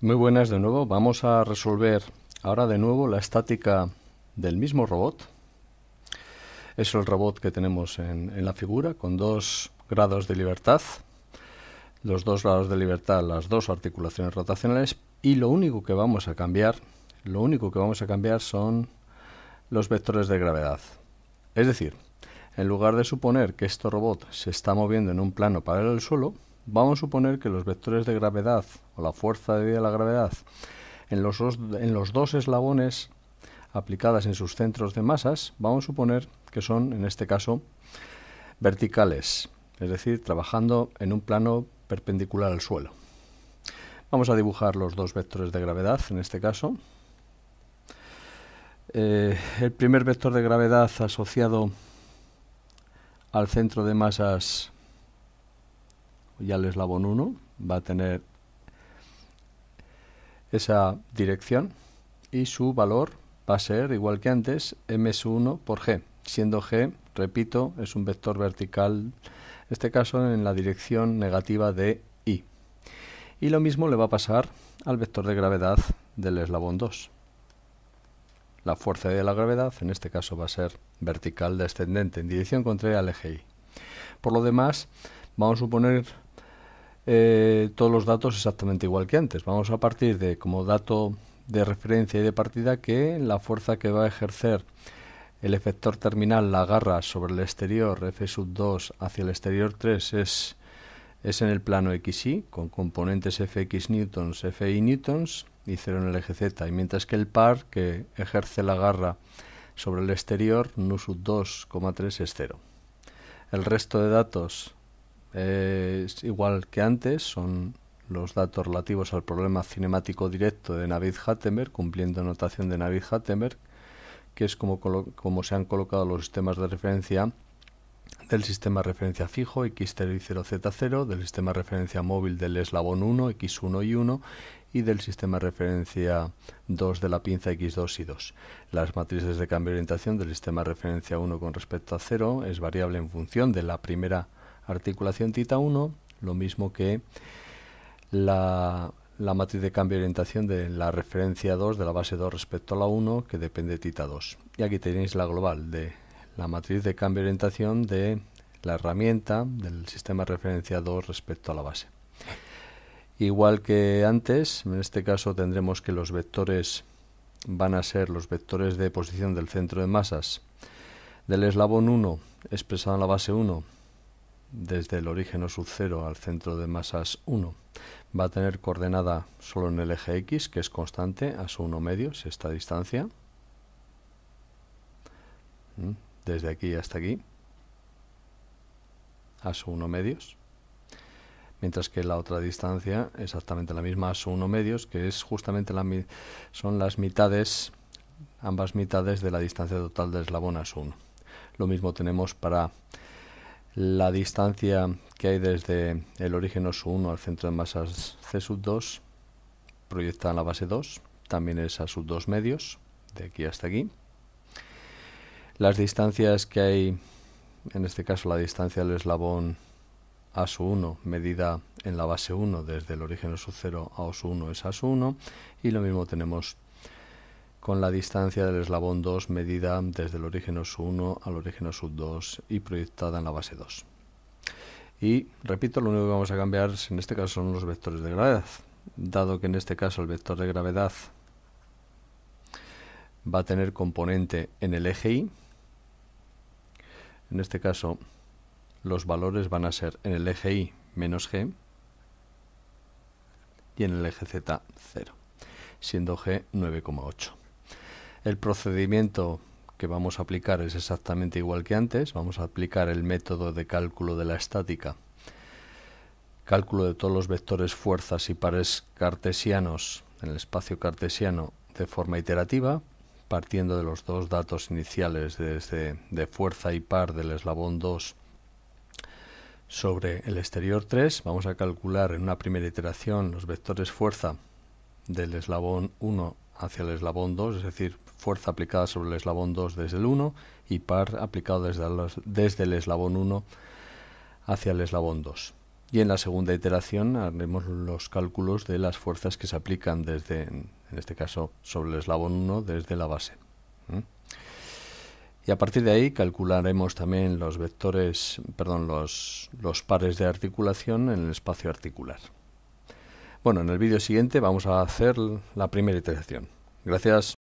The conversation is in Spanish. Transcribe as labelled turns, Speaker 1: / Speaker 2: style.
Speaker 1: Muy buenas de nuevo. Vamos a resolver ahora de nuevo la estática del mismo robot. Es el robot que tenemos en, la figura con dos grados de libertad. Los dos grados de libertad, las dos articulaciones rotacionales. Y lo único que vamos a cambiar, lo único que vamos a cambiar son los vectores de gravedad. Es decir, en lugar de suponer que este robot se está moviendo en un plano paralelo al suelo, Vamos a suponer que los vectores de gravedad o la fuerza de la gravedad en los, dos, eslabones aplicadas en sus centros de masas, vamos a suponer que son, en este caso, verticales, es decir, trabajando en un plano perpendicular al suelo. Vamos a dibujar los dos vectores de gravedad, en este caso. Eh, el primer vector de gravedad asociado al centro de masas ya el eslabón 1 va a tener esa dirección y su valor va a ser igual que antes ms1 por g, siendo g, repito, es un vector vertical, en este caso en la dirección negativa de i. Y lo mismo le va a pasar al vector de gravedad del eslabón 2. La fuerza de la gravedad en este caso va a ser vertical descendente en dirección contraria al eje i. Por lo demás, vamos a suponer eh, todos los datos exactamente igual que antes. Vamos a partir de como dato de referencia y de partida que la fuerza que va a ejercer el efector terminal, la garra sobre el exterior F2 sub hacia el exterior 3 es, es en el plano XY con componentes Fx newtons, Fi newtons y 0 en el eje Z. Y mientras que el par que ejerce la garra sobre el exterior nu sub 2,3 es 0. El resto de datos es igual que antes, son los datos relativos al problema cinemático directo de Navid-Hattenberg, cumpliendo notación de Navid-Hattenberg, que es como, como, se han colocado los sistemas de referencia del sistema de referencia fijo X0Y0Z0, del sistema de referencia móvil del eslabón 1, X1 y 1, y del sistema de referencia 2 de la pinza X2 y 2. Las matrices de cambio de orientación del sistema de referencia 1 con respecto a 0 es variable en función de la primera articulación tita 1, lo mismo que la, matriz de cambio de orientación de la referencia 2 de la base 2 respecto a la 1 que depende de tita 2. Y aquí tenéis la global de la matriz de cambio de orientación de la herramienta del sistema de referencia 2 respecto a la base. Igual que antes, en este caso tendremos que los vectores van a ser los vectores de posición del centro de masas del eslabón 1 expresado en la base 1 desde el origen o 0 al centro de masas 1 va a tener coordenada solo en el eje X, que es constante, a su 1 medios esta distancia, mm, desde aquí hasta aquí, a su 1 medios, mientras que la otra distancia, exactamente la misma, a su 1 medios, que es justamente la, son las mitades, ambas mitades de la distancia total de eslabón a su 1. Lo mismo tenemos para la distancia que hay desde el origen o 1 al centro de masas C sub 2 proyectada en la base 2, también es a sub 2 medios, de aquí hasta aquí. Las distancias que hay, en este caso la distancia del eslabón a sub 1 medida en la base 1 desde el origen sub 0 a OSU 1 es a sub 1 y lo mismo tenemos con la distancia del eslabón 2 medida desde el origen sub 1 al origen sub 2 y proyectada en la base 2. Y repito, lo único que vamos a cambiar en este caso son los vectores de gravedad, dado que en este caso el vector de gravedad va a tener componente en el eje i. En este caso, los valores van a ser en el eje i menos G y en el eje Z 0, siendo G 9,8. El procedimiento que vamos a aplicar es exactamente igual que antes. Vamos a aplicar el método de cálculo de la estática. Cálculo de todos los vectores fuerzas y pares cartesianos en el espacio cartesiano de forma iterativa, partiendo de los dos datos iniciales de fuerza y par del eslabón 2 sobre el exterior 3. Vamos a calcular en una primera iteración los vectores fuerza del eslabón 1 hacia el eslabón 2, es decir, fuerza aplicada sobre el eslabón 2 desde el 1 y par aplicado desde el, desde el eslabón 1 hacia el eslabón 2. Y en la segunda iteración haremos los cálculos de las fuerzas que se aplican desde, en este caso, sobre el eslabón 1 desde la base. Y a partir de ahí calcularemos también los vectores, perdón, los, los pares de articulación en el espacio articular. Bueno, en el vídeo siguiente vamos a hacer la primera iteración. Gracias.